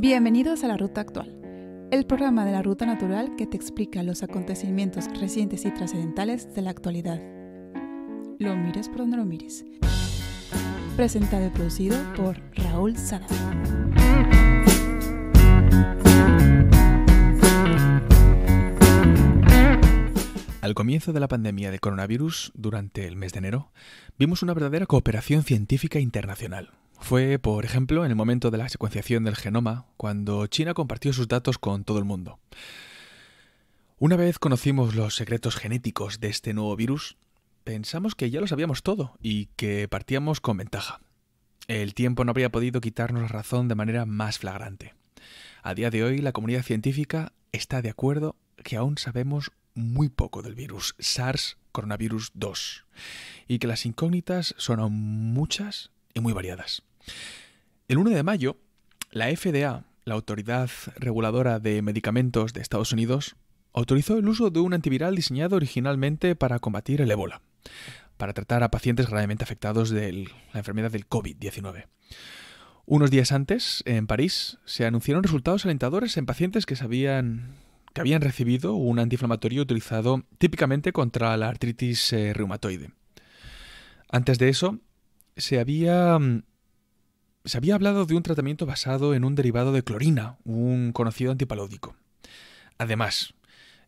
Bienvenidos a La Ruta Actual, el programa de la Ruta Natural que te explica los acontecimientos recientes y trascendentales de la actualidad. Lo mires por donde lo mires. Presentado y producido por Raúl Sada. Al comienzo de la pandemia de coronavirus, durante el mes de enero, vimos una verdadera cooperación científica internacional, fue, por ejemplo, en el momento de la secuenciación del genoma, cuando China compartió sus datos con todo el mundo. Una vez conocimos los secretos genéticos de este nuevo virus, pensamos que ya lo sabíamos todo y que partíamos con ventaja. El tiempo no habría podido quitarnos la razón de manera más flagrante. A día de hoy, la comunidad científica está de acuerdo que aún sabemos muy poco del virus SARS coronavirus 2 y que las incógnitas son muchas y muy variadas. El 1 de mayo, la FDA, la Autoridad Reguladora de Medicamentos de Estados Unidos, autorizó el uso de un antiviral diseñado originalmente para combatir el ébola, para tratar a pacientes gravemente afectados de la enfermedad del COVID-19. Unos días antes, en París, se anunciaron resultados alentadores en pacientes que, que habían recibido un antiinflamatorio utilizado típicamente contra la artritis eh, reumatoide. Antes de eso, se había mm, se había hablado de un tratamiento basado en un derivado de clorina, un conocido antipalódico. Además,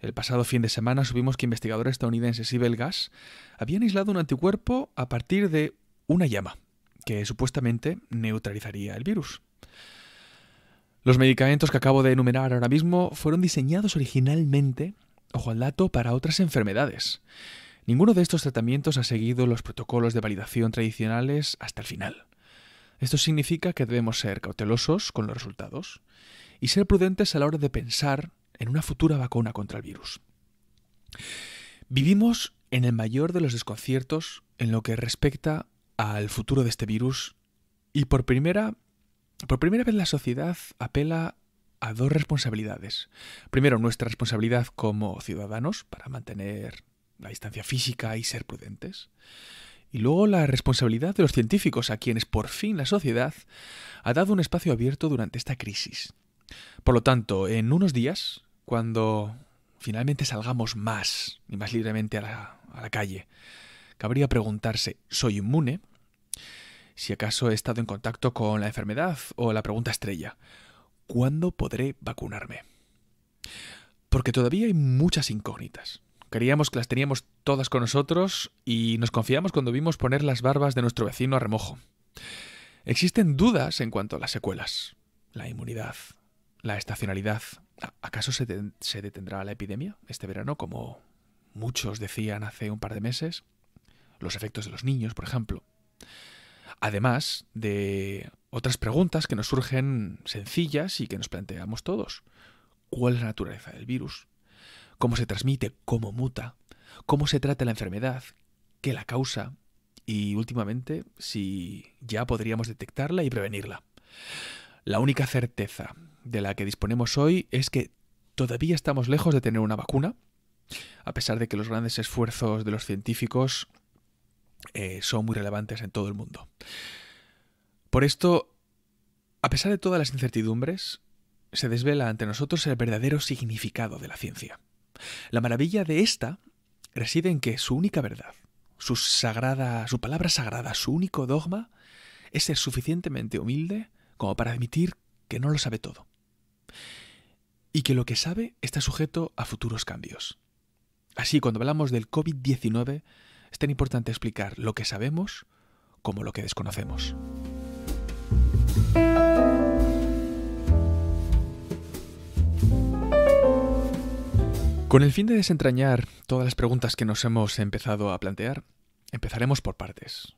el pasado fin de semana supimos que investigadores estadounidenses y belgas habían aislado un anticuerpo a partir de una llama, que supuestamente neutralizaría el virus. Los medicamentos que acabo de enumerar ahora mismo fueron diseñados originalmente, ojo al dato, para otras enfermedades. Ninguno de estos tratamientos ha seguido los protocolos de validación tradicionales hasta el final. Esto significa que debemos ser cautelosos con los resultados y ser prudentes a la hora de pensar en una futura vacuna contra el virus. Vivimos en el mayor de los desconciertos en lo que respecta al futuro de este virus y por primera, por primera vez la sociedad apela a dos responsabilidades. Primero, nuestra responsabilidad como ciudadanos para mantener la distancia física y ser prudentes. Y luego la responsabilidad de los científicos, a quienes por fin la sociedad ha dado un espacio abierto durante esta crisis. Por lo tanto, en unos días, cuando finalmente salgamos más y más libremente a la, calle, cabría preguntarse, ¿soy inmune? Si acaso he estado en contacto con la enfermedad o la pregunta estrella, ¿cuándo podré vacunarme? Porque todavía hay muchas incógnitas. Queríamos que las teníamos todas con nosotros y nos confiamos cuando vimos poner las barbas de nuestro vecino a remojo. Existen dudas en cuanto a las secuelas. La inmunidad, la estacionalidad. ¿Acaso se, se detendrá la epidemia este verano, como muchos decían hace un par de meses? Los efectos de los niños, por ejemplo. Además de otras preguntas que nos surgen sencillas y que nos planteamos todos. ¿Cuál es la naturaleza del virus? cómo se transmite, cómo muta, cómo se trata la enfermedad, qué la causa y últimamente si ya podríamos detectarla y prevenirla. La única certeza de la que disponemos hoy es que todavía estamos lejos de tener una vacuna, a pesar de que los grandes esfuerzos de los científicos eh, son muy relevantes en todo el mundo. Por esto, a pesar de todas las incertidumbres, se desvela ante nosotros el verdadero significado de la ciencia. La maravilla de esta reside en que su única verdad, su, sagrada, su palabra sagrada, su único dogma, es ser suficientemente humilde como para admitir que no lo sabe todo. Y que lo que sabe está sujeto a futuros cambios. Así, cuando hablamos del COVID-19, es tan importante explicar lo que sabemos como lo que desconocemos. Con el fin de desentrañar todas las preguntas que nos hemos empezado a plantear, empezaremos por partes.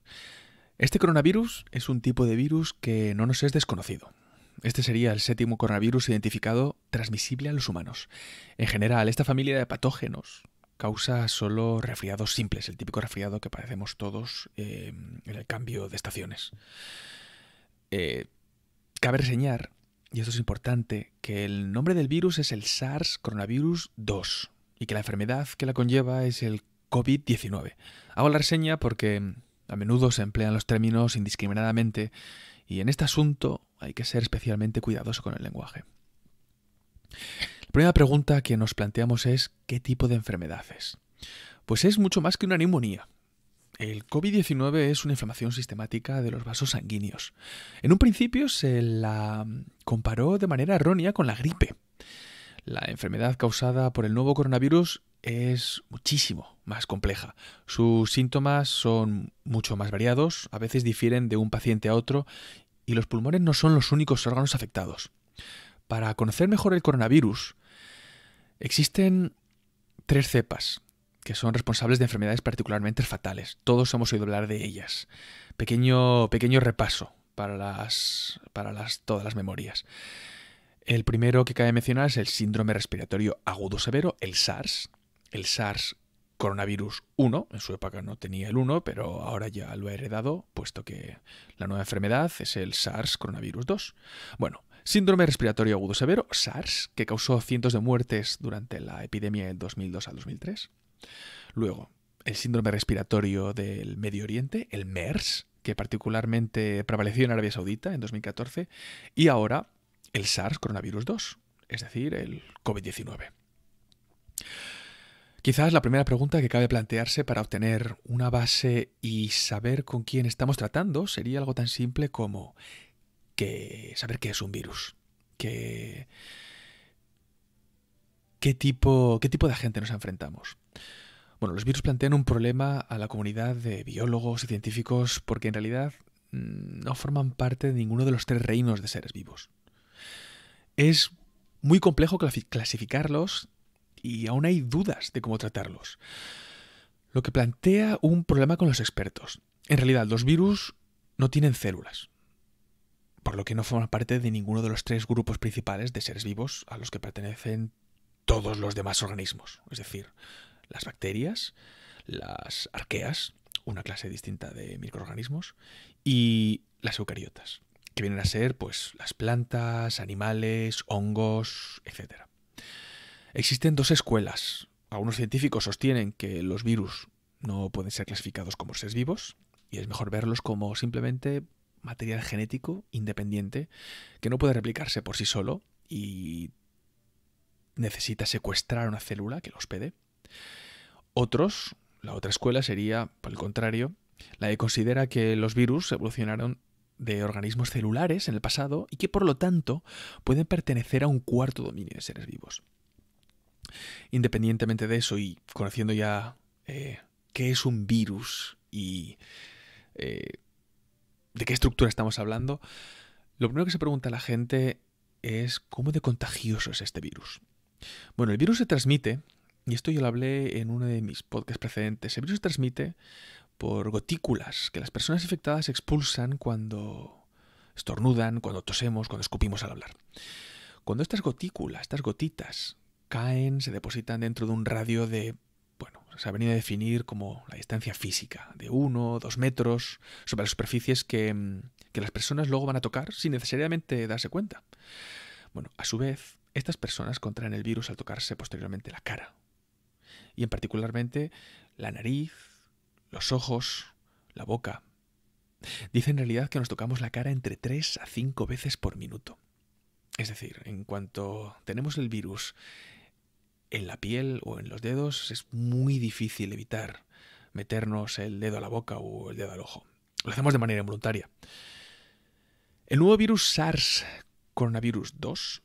Este coronavirus es un tipo de virus que no nos es desconocido. Este sería el séptimo coronavirus identificado transmisible a los humanos. En general, esta familia de patógenos causa solo resfriados simples, el típico resfriado que padecemos todos eh, en el cambio de estaciones. Eh, cabe reseñar y esto es importante, que el nombre del virus es el SARS coronavirus 2 y que la enfermedad que la conlleva es el COVID-19. Hago la reseña porque a menudo se emplean los términos indiscriminadamente y en este asunto hay que ser especialmente cuidadoso con el lenguaje. La primera pregunta que nos planteamos es ¿qué tipo de enfermedad es? Pues es mucho más que una neumonía, el COVID-19 es una inflamación sistemática de los vasos sanguíneos. En un principio se la comparó de manera errónea con la gripe. La enfermedad causada por el nuevo coronavirus es muchísimo más compleja. Sus síntomas son mucho más variados, a veces difieren de un paciente a otro y los pulmones no son los únicos órganos afectados. Para conocer mejor el coronavirus, existen tres cepas que son responsables de enfermedades particularmente fatales. Todos hemos oído hablar de ellas. Pequeño, pequeño repaso para, las, para las, todas las memorias. El primero que cabe mencionar es el síndrome respiratorio agudo severo, el SARS. El SARS coronavirus 1, en su época no tenía el 1, pero ahora ya lo ha heredado, puesto que la nueva enfermedad es el SARS coronavirus 2. Bueno, síndrome respiratorio agudo severo, SARS, que causó cientos de muertes durante la epidemia del 2002 al 2003. Luego, el síndrome respiratorio del Medio Oriente, el MERS, que particularmente prevaleció en Arabia Saudita en 2014, y ahora el SARS coronavirus 2, es decir, el COVID-19. Quizás la primera pregunta que cabe plantearse para obtener una base y saber con quién estamos tratando sería algo tan simple como que saber qué es un virus, que, qué, tipo, qué tipo de agente nos enfrentamos. Bueno, los virus plantean un problema a la comunidad de biólogos y científicos porque en realidad mm, no forman parte de ninguno de los tres reinos de seres vivos. Es muy complejo clasificarlos y aún hay dudas de cómo tratarlos. Lo que plantea un problema con los expertos. En realidad, los virus no tienen células, por lo que no forman parte de ninguno de los tres grupos principales de seres vivos a los que pertenecen todos los demás organismos. Es decir, las bacterias, las arqueas, una clase distinta de microorganismos, y las eucariotas, que vienen a ser pues, las plantas, animales, hongos, etc. Existen dos escuelas. Algunos científicos sostienen que los virus no pueden ser clasificados como seres vivos, y es mejor verlos como simplemente material genético independiente que no puede replicarse por sí solo y necesita secuestrar una célula que los hospede. Otros, la otra escuela sería, por el contrario, la que considera que los virus evolucionaron de organismos celulares en el pasado y que por lo tanto pueden pertenecer a un cuarto dominio de seres vivos. Independientemente de eso y conociendo ya eh, qué es un virus y eh, de qué estructura estamos hablando, lo primero que se pregunta la gente es cómo de contagioso es este virus. Bueno, el virus se transmite y esto yo lo hablé en uno de mis podcasts precedentes, el virus se transmite por gotículas que las personas infectadas expulsan cuando estornudan, cuando tosemos, cuando escupimos al hablar. Cuando estas gotículas, estas gotitas, caen, se depositan dentro de un radio de, bueno, se ha venido a definir como la distancia física, de uno, dos metros, sobre las superficies que, que las personas luego van a tocar sin necesariamente darse cuenta. Bueno, a su vez, estas personas contraen el virus al tocarse posteriormente la cara y en particularmente la nariz, los ojos, la boca. Dice en realidad que nos tocamos la cara entre 3 a 5 veces por minuto. Es decir, en cuanto tenemos el virus en la piel o en los dedos, es muy difícil evitar meternos el dedo a la boca o el dedo al ojo. Lo hacemos de manera involuntaria. El nuevo virus SARS coronavirus 2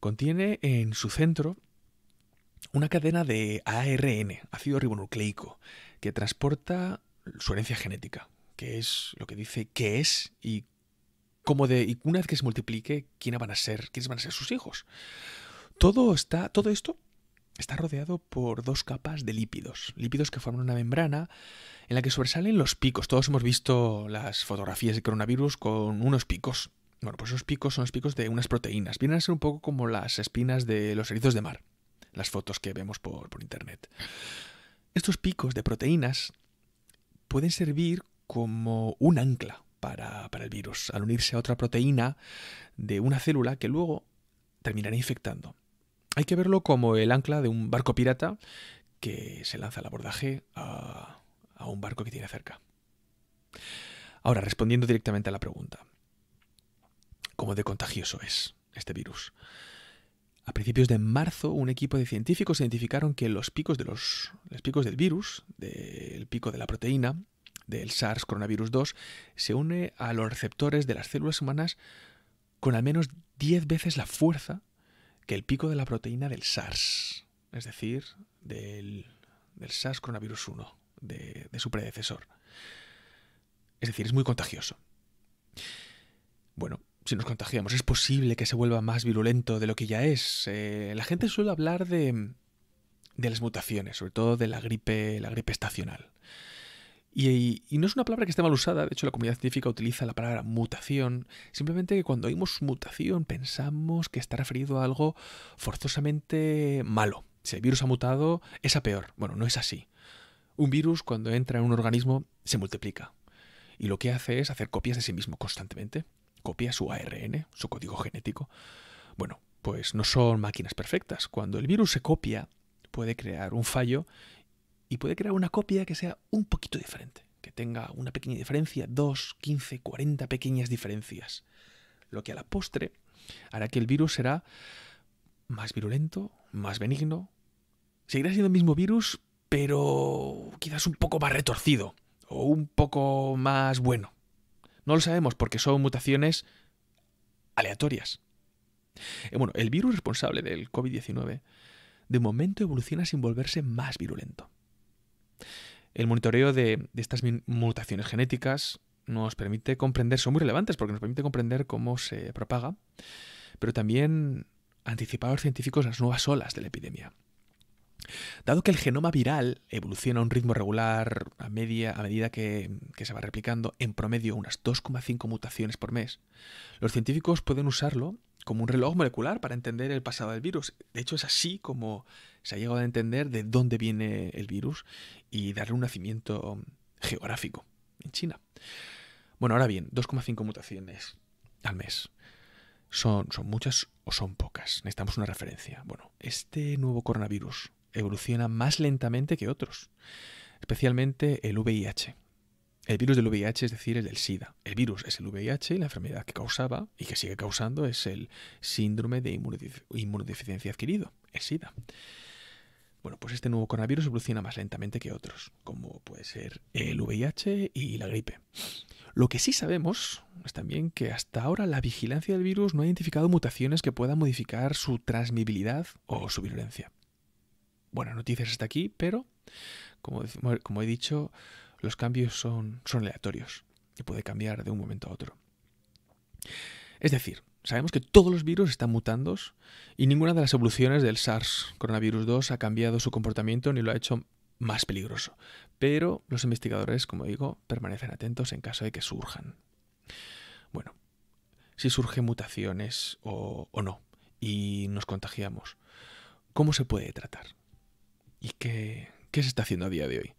contiene en su centro una cadena de ARN, ácido ribonucleico, que transporta su herencia genética, que es lo que dice qué es y cómo de y una vez que se multiplique, quiénes van a ser, quiénes van a ser sus hijos. Todo está todo esto está rodeado por dos capas de lípidos, lípidos que forman una membrana en la que sobresalen los picos. Todos hemos visto las fotografías de coronavirus con unos picos. Bueno, pues esos picos son los picos de unas proteínas. Vienen a ser un poco como las espinas de los erizos de mar las fotos que vemos por, internet. Estos picos de proteínas pueden servir como un ancla para, el virus, al unirse a otra proteína de una célula que luego terminará infectando. Hay que verlo como el ancla de un barco pirata que se lanza al abordaje a, a un barco que tiene cerca. Ahora, respondiendo directamente a la pregunta, ¿cómo de contagioso es este virus? A principios de marzo, un equipo de científicos identificaron que los picos, de los, picos del virus, del pico de la proteína, del SARS coronavirus 2, se une a los receptores de las células humanas con al menos 10 veces la fuerza que el pico de la proteína del SARS, es decir, del, SARS coronavirus 1, de, de su predecesor. Es decir, es muy contagioso. Bueno, si nos contagiamos, es posible que se vuelva más virulento de lo que ya es. Eh, la gente suele hablar de, las mutaciones, sobre todo de la gripe, la gripe estacional. Y, y, no es una palabra que esté mal usada, de hecho la comunidad científica utiliza la palabra mutación, simplemente que cuando oímos mutación pensamos que está referido a algo forzosamente malo. Si el virus ha mutado, es a peor. Bueno, no es así. Un virus cuando entra en un organismo se multiplica y lo que hace es hacer copias de sí mismo constantemente copia su ARN, su código genético. Bueno, pues no son máquinas perfectas. Cuando el virus se copia, puede crear un fallo y puede crear una copia que sea un poquito diferente, que tenga una pequeña diferencia, 2, 15, 40 pequeñas diferencias. Lo que a la postre hará que el virus será más virulento, más benigno. Seguirá siendo el mismo virus, pero quizás un poco más retorcido o un poco más bueno. No lo sabemos porque son mutaciones aleatorias. Eh, bueno, el virus responsable del COVID-19 de momento evoluciona sin volverse más virulento. El monitoreo de, estas mutaciones genéticas nos permite comprender, son muy relevantes porque nos permite comprender cómo se propaga, pero también anticipar a los científicos las nuevas olas de la epidemia. Dado que el genoma viral evoluciona a un ritmo regular a, media, a medida que, que se va replicando, en promedio unas 2,5 mutaciones por mes, los científicos pueden usarlo como un reloj molecular para entender el pasado del virus. De hecho, es así como se ha llegado a entender de dónde viene el virus y darle un nacimiento geográfico en China. Bueno, ahora bien, 2,5 mutaciones al mes. ¿Son, ¿Son muchas o son pocas? Necesitamos una referencia. Bueno, este nuevo coronavirus, evoluciona más lentamente que otros, especialmente el VIH. El virus del VIH, es decir, el del SIDA. El virus es el VIH y la enfermedad que causaba y que sigue causando es el síndrome de inmunodeficiencia adquirido, el SIDA. Bueno, pues este nuevo coronavirus evoluciona más lentamente que otros, como puede ser el VIH y la gripe. Lo que sí sabemos es también que hasta ahora la vigilancia del virus no ha identificado mutaciones que puedan modificar su transmibilidad o su virulencia buenas noticias hasta aquí, pero como, he dicho, los cambios son, son aleatorios y puede cambiar de un momento a otro. Es decir, sabemos que todos los virus están mutando y ninguna de las evoluciones del SARS coronavirus 2 ha cambiado su comportamiento ni lo ha hecho más peligroso. Pero los investigadores, como digo, permanecen atentos en caso de que surjan. Bueno, si surgen mutaciones o no y nos contagiamos, ¿cómo se puede tratar? ¿Y qué, se está haciendo a día de hoy?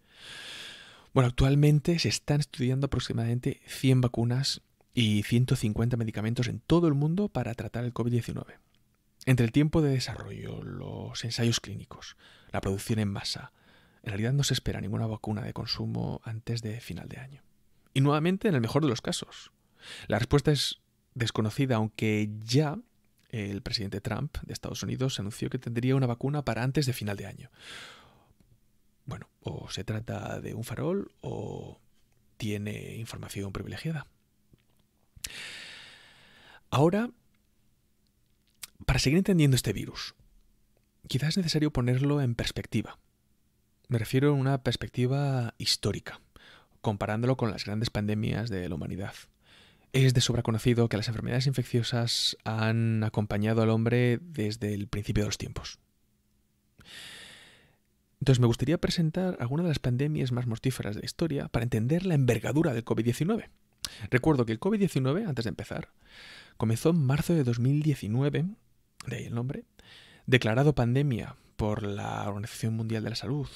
Bueno, actualmente se están estudiando aproximadamente 100 vacunas y 150 medicamentos en todo el mundo para tratar el COVID-19. Entre el tiempo de desarrollo, los ensayos clínicos, la producción en masa, en realidad no se espera ninguna vacuna de consumo antes de final de año. Y nuevamente, en el mejor de los casos. La respuesta es desconocida, aunque ya el presidente Trump de Estados Unidos anunció que tendría una vacuna para antes de final de año. Bueno, o se trata de un farol o tiene información privilegiada. Ahora, para seguir entendiendo este virus, quizás es necesario ponerlo en perspectiva. Me refiero a una perspectiva histórica, comparándolo con las grandes pandemias de la humanidad. Es de sobra conocido que las enfermedades infecciosas han acompañado al hombre desde el principio de los tiempos. Entonces me gustaría presentar algunas de las pandemias más mortíferas de la historia para entender la envergadura del COVID-19. Recuerdo que el COVID-19, antes de empezar, comenzó en marzo de 2019, de ahí el nombre, declarado pandemia por la Organización Mundial de la Salud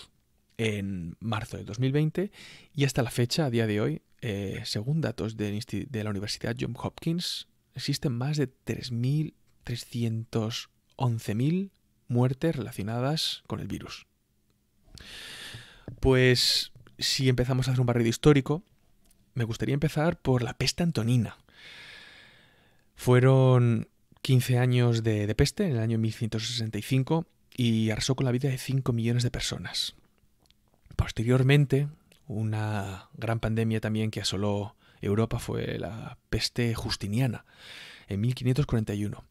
en marzo de 2020 y hasta la fecha, a día de hoy, eh, según datos de, la Universidad Johns Hopkins, existen más de 3.311.000 muertes relacionadas con el virus. Pues si empezamos a hacer un barrido histórico, me gustaría empezar por la peste antonina. Fueron 15 años de, de peste en el año 1165 y arrasó con la vida de 5 millones de personas. Posteriormente, una gran pandemia también que asoló Europa fue la peste justiniana en 1541.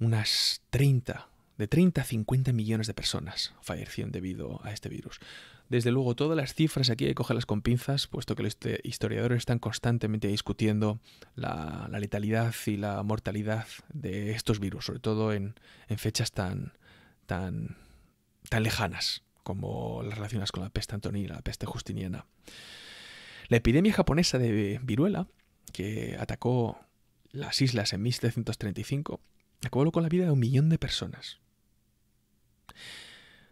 Unas 30, de 30 a 50 millones de personas fallecieron debido a este virus. Desde luego, todas las cifras aquí hay que cogerlas con pinzas, puesto que los historiadores están constantemente discutiendo la, letalidad y la mortalidad de estos virus, sobre todo en, fechas tan lejanas como las relaciones con la peste antonina, la peste justiniana. La epidemia japonesa de viruela, que atacó las islas en 1735, acabó con la vida de un millón de personas.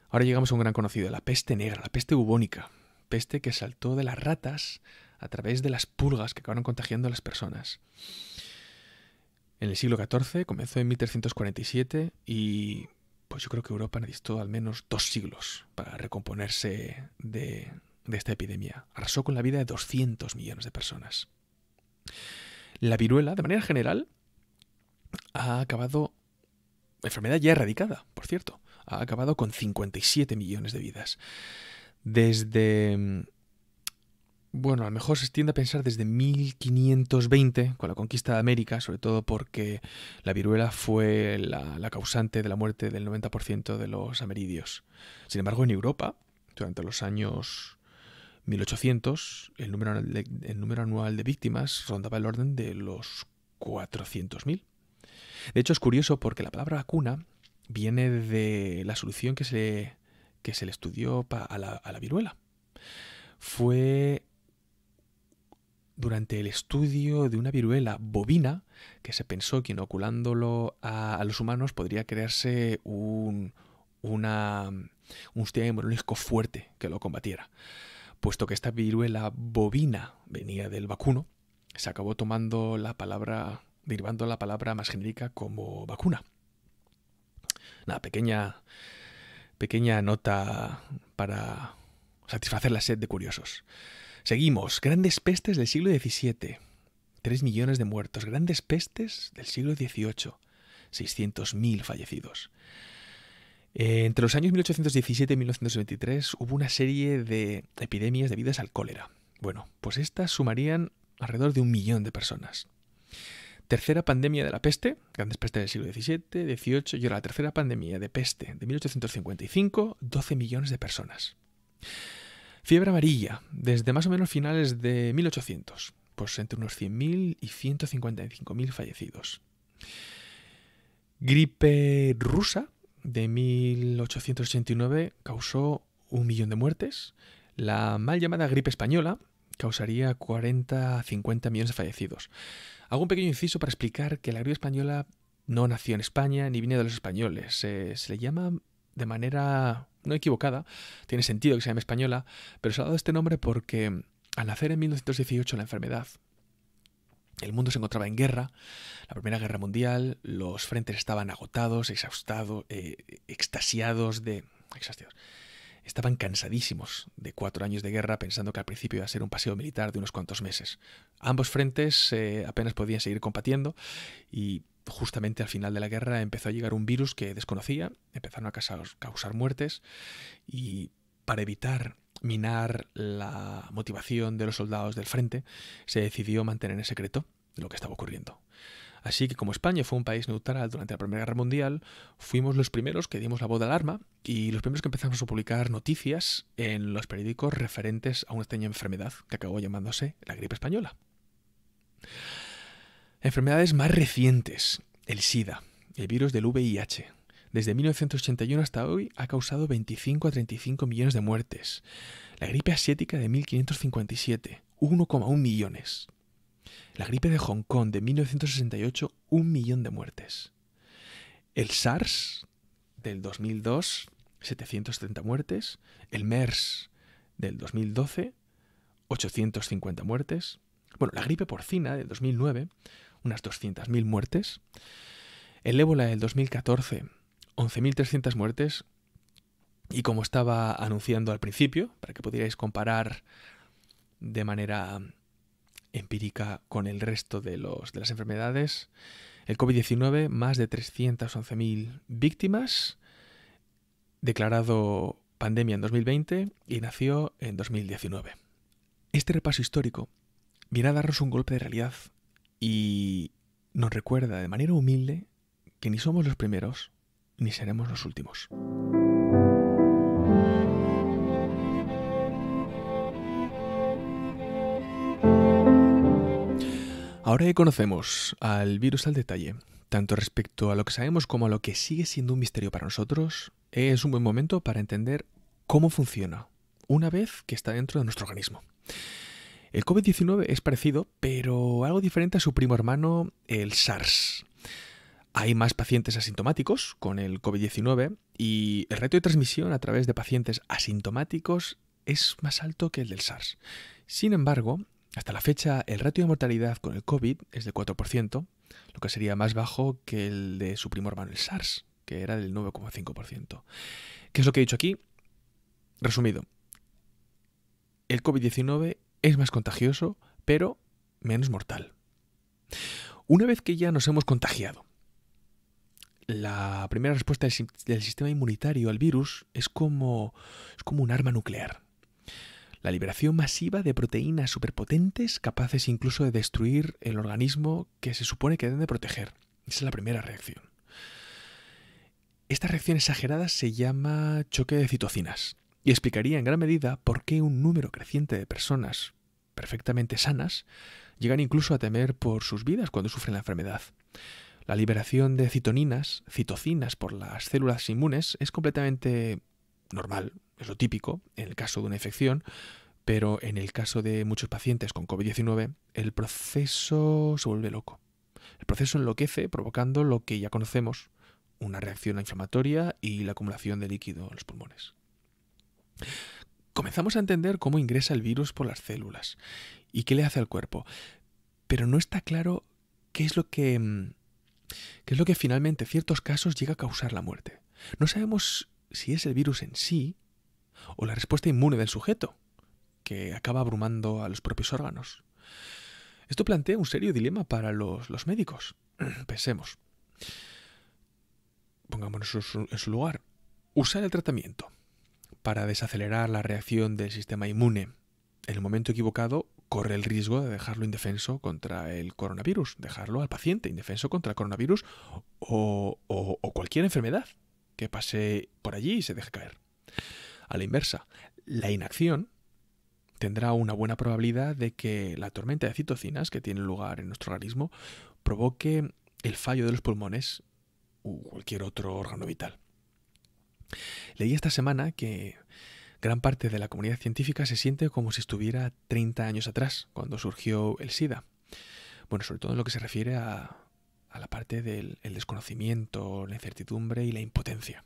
Ahora llegamos a un gran conocido, la peste negra, la peste bubónica, peste que saltó de las ratas a través de las pulgas que acabaron contagiando a las personas. En el siglo XIV comenzó en 1347 y pues yo creo que Europa necesitó al menos dos siglos para recomponerse de, esta epidemia. Arrasó con la vida de 200 millones de personas. La viruela, de manera general, ha acabado, enfermedad ya erradicada, por cierto, ha acabado con 57 millones de vidas. Desde bueno, a lo mejor se tiende a pensar desde 1520, con la conquista de América, sobre todo porque la viruela fue la, causante de la muerte del 90% de los ameridios. Sin embargo, en Europa, durante los años 1800, el número, número anual de víctimas rondaba el orden de los 400.000. De hecho, es curioso porque la palabra vacuna viene de la solución que se, se le estudió a la, a la viruela fue durante el estudio de una viruela bovina que se pensó que inoculándolo a, los humanos podría crearse un, una, un sistema inmunológico fuerte que lo combatiera. Puesto que esta viruela bovina venía del vacuno, se acabó tomando la palabra, derivando la palabra más genérica como vacuna. Una pequeña, pequeña nota para satisfacer la sed de curiosos. Seguimos. Grandes pestes del siglo XVII. 3 millones de muertos. Grandes pestes del siglo XVIII. 600.000 fallecidos. Eh, entre los años 1817 y 1923 hubo una serie de epidemias debidas al cólera. Bueno, pues estas sumarían alrededor de un millón de personas. Tercera pandemia de la peste, grandes pestes del siglo XVII, XVIII, y ahora la tercera pandemia de peste de 1855, 12 millones de personas. Fiebre amarilla, desde más o menos finales de 1800, pues entre unos 100.000 y 155.000 fallecidos. Gripe rusa de 1889 causó un millón de muertes. La mal llamada gripe española causaría 40 50 millones de fallecidos. Hago un pequeño inciso para explicar que la gripe española no nació en España ni vino de los españoles. se le llama de manera no equivocada, tiene sentido que se llame española, pero se ha dado este nombre porque al nacer en 1918 la enfermedad, el mundo se encontraba en guerra, la Primera Guerra Mundial, los frentes estaban agotados, exhaustados, eh, extasiados de... Estaban cansadísimos de cuatro años de guerra pensando que al principio iba a ser un paseo militar de unos cuantos meses. Ambos frentes eh, apenas podían seguir combatiendo y justamente al final de la guerra empezó a llegar un virus que desconocía, empezaron a causar muertes y para evitar minar la motivación de los soldados del frente se decidió mantener en secreto lo que estaba ocurriendo. Así que como España fue un país neutral durante la Primera Guerra Mundial, fuimos los primeros que dimos la voz de alarma y los primeros que empezamos a publicar noticias en los periódicos referentes a una extraña enfermedad que acabó llamándose la gripe española. Enfermedades más recientes, el SIDA, el virus del VIH. Desde 1981 hasta hoy ha causado 25 a 35 millones de muertes. La gripe asiática de 1557, 1,1 millones. La gripe de Hong Kong de 1968, un millón de muertes. El SARS del 2002, 730 muertes. El MERS del 2012, 850 muertes. Bueno, la gripe porcina del 2009, unas 200.000 muertes. El ébola del 2014, 11.300 muertes. Y como estaba anunciando al principio, para que pudierais comparar de manera empírica con el resto de, las enfermedades. El COVID-19, más de 311.000 víctimas, declarado pandemia en 2020 y nació en 2019. Este repaso histórico viene a darnos un golpe de realidad y nos recuerda de manera humilde que ni somos los primeros ni seremos los últimos. Ahora que conocemos al virus al detalle, tanto respecto a lo que sabemos como a lo que sigue siendo un misterio para nosotros, es un buen momento para entender cómo funciona una vez que está dentro de nuestro organismo. El COVID-19 es parecido, pero algo diferente a su primo hermano, el SARS. Hay más pacientes asintomáticos con el COVID-19 y el reto de transmisión a través de pacientes asintomáticos es más alto que el del SARS. Sin embargo, hasta la fecha, el ratio de mortalidad con el COVID es del 4%, lo que sería más bajo que el de su primo hermano, el SARS, que era del 9,5%. ¿Qué es lo que he dicho aquí? Resumido, el COVID-19 es más contagioso, pero menos mortal. Una vez que ya nos hemos contagiado, la primera respuesta del, sistema inmunitario al virus es como, es como un arma nuclear la liberación masiva de proteínas superpotentes capaces incluso de destruir el organismo que se supone que deben de proteger. Esa es la primera reacción. Esta reacción exagerada se llama choque de citocinas y explicaría en gran medida por qué un número creciente de personas perfectamente sanas llegan incluso a temer por sus vidas cuando sufren la enfermedad. La liberación de citoninas, citocinas por las células inmunes es completamente normal, es lo típico en el caso de una infección, pero en el caso de muchos pacientes con COVID-19, el proceso se vuelve loco. El proceso enloquece provocando lo que ya conocemos, una reacción inflamatoria y la acumulación de líquido en los pulmones. Comenzamos a entender cómo ingresa el virus por las células y qué le hace al cuerpo, pero no está claro qué es lo que, mm, qué es lo que finalmente en ciertos casos llega a causar la muerte. No sabemos si es el virus en sí o la respuesta inmune del sujeto, que acaba abrumando a los propios órganos. Esto plantea un serio dilema para los, médicos. Pensemos. Pongámonos en su lugar. Usar el tratamiento para desacelerar la reacción del sistema inmune en el momento equivocado corre el riesgo de dejarlo indefenso contra el coronavirus, dejarlo al paciente indefenso contra el coronavirus o cualquier enfermedad que pase por allí y se deje caer. A la inversa, la inacción tendrá una buena probabilidad de que la tormenta de citocinas que tiene lugar en nuestro organismo provoque el fallo de los pulmones u cualquier otro órgano vital. Leí esta semana que gran parte de la comunidad científica se siente como si estuviera 30 años atrás, cuando surgió el SIDA. Bueno, sobre todo en lo que se refiere a a la parte del desconocimiento, la incertidumbre y la impotencia.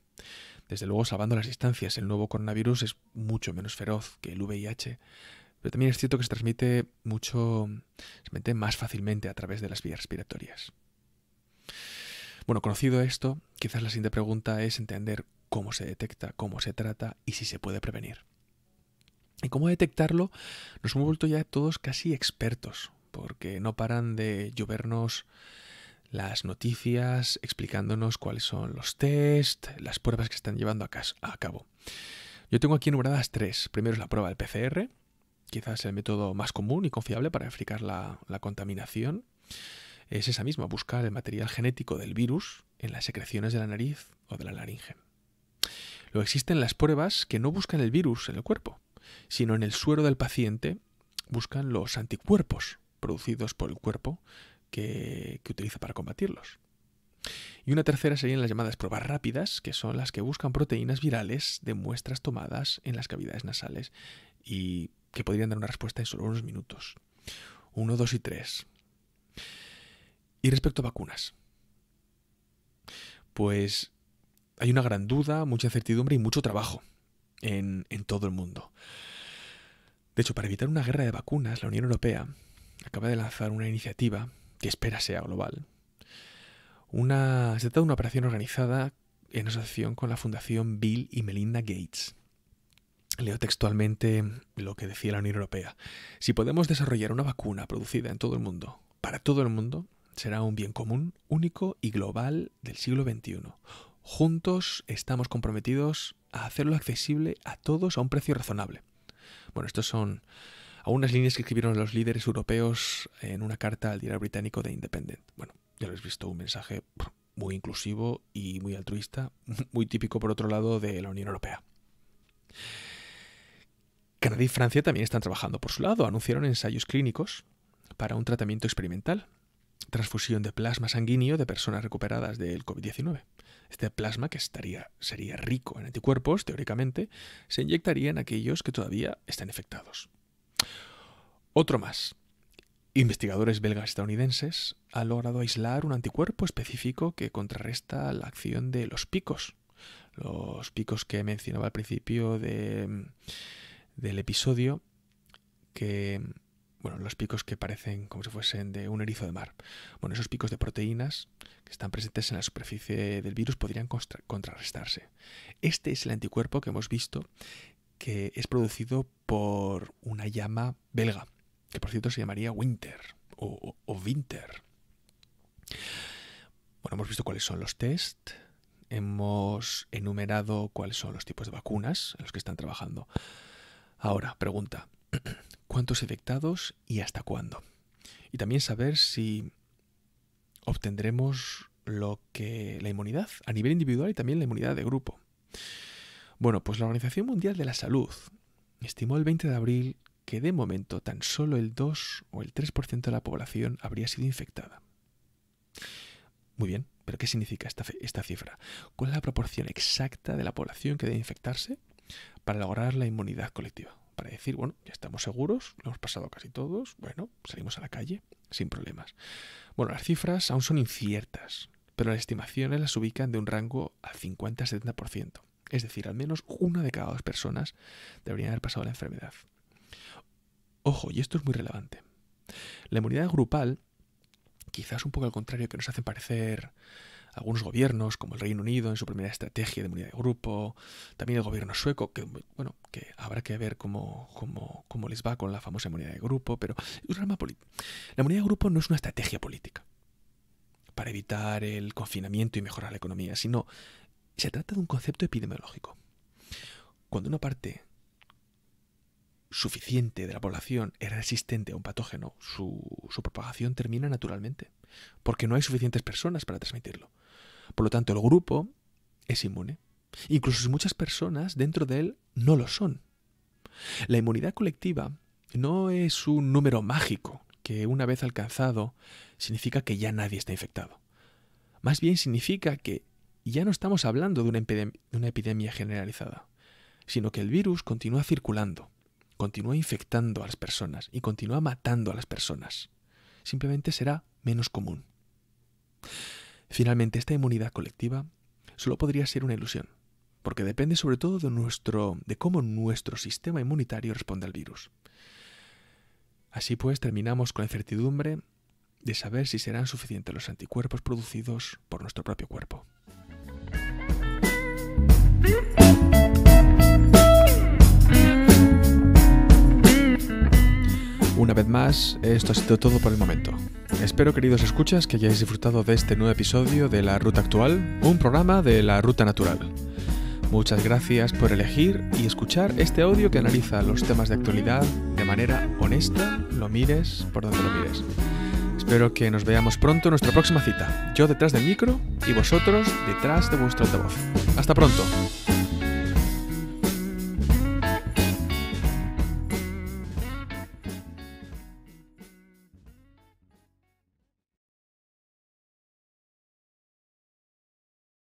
Desde luego, salvando las distancias, el nuevo coronavirus es mucho menos feroz que el VIH, pero también es cierto que se transmite mucho, se mete más fácilmente a través de las vías respiratorias. Bueno, conocido esto, quizás la siguiente pregunta es entender cómo se detecta, cómo se trata y si se puede prevenir. Y cómo detectarlo, nos hemos vuelto ya todos casi expertos, porque no paran de llovernos las noticias, explicándonos cuáles son los test, las pruebas que están llevando a, cabo. Yo tengo aquí enumeradas tres. Primero es la prueba del PCR, quizás el método más común y confiable para explicar la, la contaminación. Es esa misma, buscar el material genético del virus en las secreciones de la nariz o de la laringe. Luego existen las pruebas que no buscan el virus en el cuerpo, sino en el suero del paciente buscan los anticuerpos producidos por el cuerpo que, utiliza para combatirlos. Y una tercera serían las llamadas pruebas rápidas, que son las que buscan proteínas virales de muestras tomadas en las cavidades nasales y que podrían dar una respuesta en solo unos minutos. ...uno, dos y tres... Y respecto a vacunas, pues hay una gran duda, mucha incertidumbre y mucho trabajo en, en todo el mundo. De hecho, para evitar una guerra de vacunas, la Unión Europea acaba de lanzar una iniciativa que espera sea global. Una, se trata de una operación organizada en asociación con la Fundación Bill y Melinda Gates. Leo textualmente lo que decía la Unión Europea. Si podemos desarrollar una vacuna producida en todo el mundo, para todo el mundo, será un bien común, único y global del siglo XXI. Juntos estamos comprometidos a hacerlo accesible a todos a un precio razonable. Bueno, estos son a unas líneas que escribieron los líderes europeos en una carta al diario británico de Independent. Bueno, ya lo has visto, un mensaje muy inclusivo y muy altruista, muy típico por otro lado de la Unión Europea. Canadá y Francia también están trabajando por su lado. Anunciaron ensayos clínicos para un tratamiento experimental, transfusión de plasma sanguíneo de personas recuperadas del COVID-19. Este plasma, que estaría, sería rico en anticuerpos, teóricamente, se inyectaría en aquellos que todavía están infectados. Otro más. Investigadores belgas-estadounidenses han logrado aislar un anticuerpo específico que contrarresta la acción de los picos. Los picos que mencionaba al principio mm, del episodio, que, mm, bueno, los picos que parecen como si fuesen de un erizo de mar. Bueno, esos picos de proteínas que están presentes en la superficie del virus podrían contrarrestarse. Este es el anticuerpo que hemos visto que es producido por una llama belga que por cierto se llamaría Winter o, Winter. Bueno, hemos visto cuáles son los test, hemos enumerado cuáles son los tipos de vacunas en los que están trabajando. Ahora, pregunta, ¿cuántos infectados y hasta cuándo? Y también saber si obtendremos lo que la inmunidad a nivel individual y también la inmunidad de grupo. Bueno, pues la Organización Mundial de la Salud estimó el 20 de abril que de momento tan solo el 2 o el 3% de la población habría sido infectada. Muy bien, pero ¿qué significa esta, cifra? ¿Cuál es la proporción exacta de la población que debe infectarse para lograr la inmunidad colectiva? Para decir, bueno, ya estamos seguros, lo hemos pasado casi todos, bueno, salimos a la calle sin problemas. Bueno, las cifras aún son inciertas, pero las estimaciones las ubican de un rango al 50-70%. Es decir, al menos una de cada dos personas deberían haber pasado la enfermedad. Ojo, y esto es muy relevante. La inmunidad grupal, quizás un poco al contrario que nos hacen parecer algunos gobiernos, como el Reino Unido, en su primera estrategia de inmunidad de grupo, también el gobierno sueco, que bueno, que habrá que ver cómo, cómo, cómo les va con la famosa inmunidad de grupo, pero es político. La inmunidad de grupo no es una estrategia política para evitar el confinamiento y mejorar la economía, sino se trata de un concepto epidemiológico. Cuando una parte suficiente de la población es resistente a un patógeno, su, propagación termina naturalmente, porque no hay suficientes personas para transmitirlo. Por lo tanto, el grupo es inmune. Incluso si muchas personas dentro de él no lo son. La inmunidad colectiva no es un número mágico que una vez alcanzado significa que ya nadie está infectado. Más bien significa que ya no estamos hablando de una epidemia generalizada, sino que el virus continúa circulando continúa infectando a las personas y continúa matando a las personas. Simplemente será menos común. Finalmente, esta inmunidad colectiva solo podría ser una ilusión, porque depende sobre todo de nuestro de cómo nuestro sistema inmunitario responde al virus. Así pues, terminamos con la incertidumbre de saber si serán suficientes los anticuerpos producidos por nuestro propio cuerpo. Una vez más, esto ha sido todo por el momento. Espero, queridos escuchas, que hayáis disfrutado de este nuevo episodio de La Ruta Actual, un programa de La Ruta Natural. Muchas gracias por elegir y escuchar este audio que analiza los temas de actualidad de manera honesta, lo mires por donde lo mires. Espero que nos veamos pronto en nuestra próxima cita. Yo detrás del micro y vosotros detrás de vuestro altavoz. Hasta pronto.